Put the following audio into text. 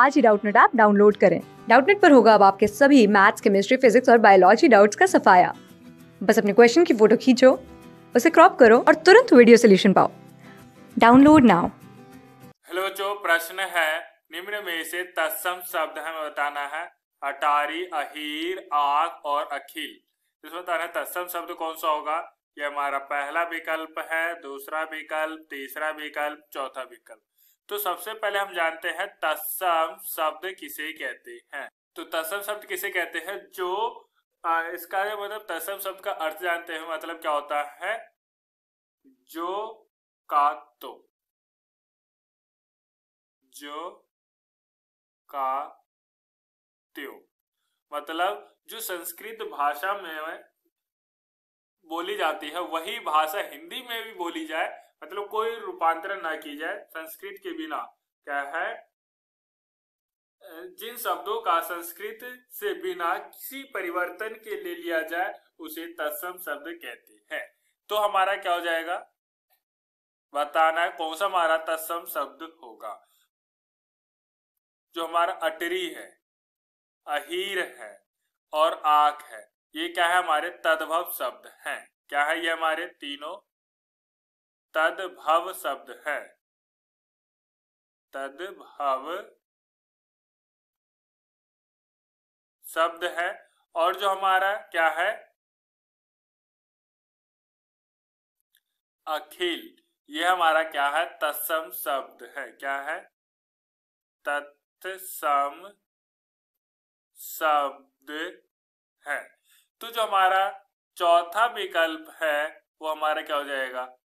आज ही Doubtnut app download करें डाउटनेट पर होगा अब आपके सभी मैथ्स केमिस्ट्री फिजिक्स और बायोलॉजी डाउट्स का सफाया बस अपने क्वेश्चन की फोटो खींचो उसे क्रॉप करो और तुरंत वीडियो सोल्यूशन पाओ डाउनलोड नाउ हेलो जो प्रश्न है निम्न में से तत्सम शब्द हमें बताना है अटारी अहीर आग और अखिल इसमें बताना है तत्सम शब्द कौन सा होगा ये हमारा पहला विकल्प है दूसरा विकल्प तीसरा विकल्प चौथा विकल्प तो सबसे पहले हम जानते हैं तत्सम शब्द किसे कहते हैं तो तत्सम शब्द किसे कहते हैं जो आ, इसका मतलब तत्सम शब्द का अर्थ जानते हैं मतलब क्या होता है जो का तो जो का त्यो मतलब जो संस्कृत भाषा में बोली जाती है वही भाषा हिंदी में भी बोली जाए मतलब कोई रूपांतरण ना की जाए संस्कृत के बिना क्या है जिन शब्दों का संस्कृत से बिना किसी परिवर्तन के ले लिया जाए उसे तत्सम शब्द कहते हैं तो हमारा क्या हो जाएगा बताना है कौन सा हमारा तत्सम शब्द होगा जो हमारा अटरी है अहीर है और आख है ये क्या है हमारे तद्भव शब्द हैं क्या है ये हमारे तीनों तद भाव शब्द है तद भाव शब्द है और जो हमारा क्या है अखिल ये हमारा क्या है तत्सम शब्द है क्या है तत्सम शब्द है तो जो हमारा चौथा विकल्प है वो हमारा क्या हो जाएगा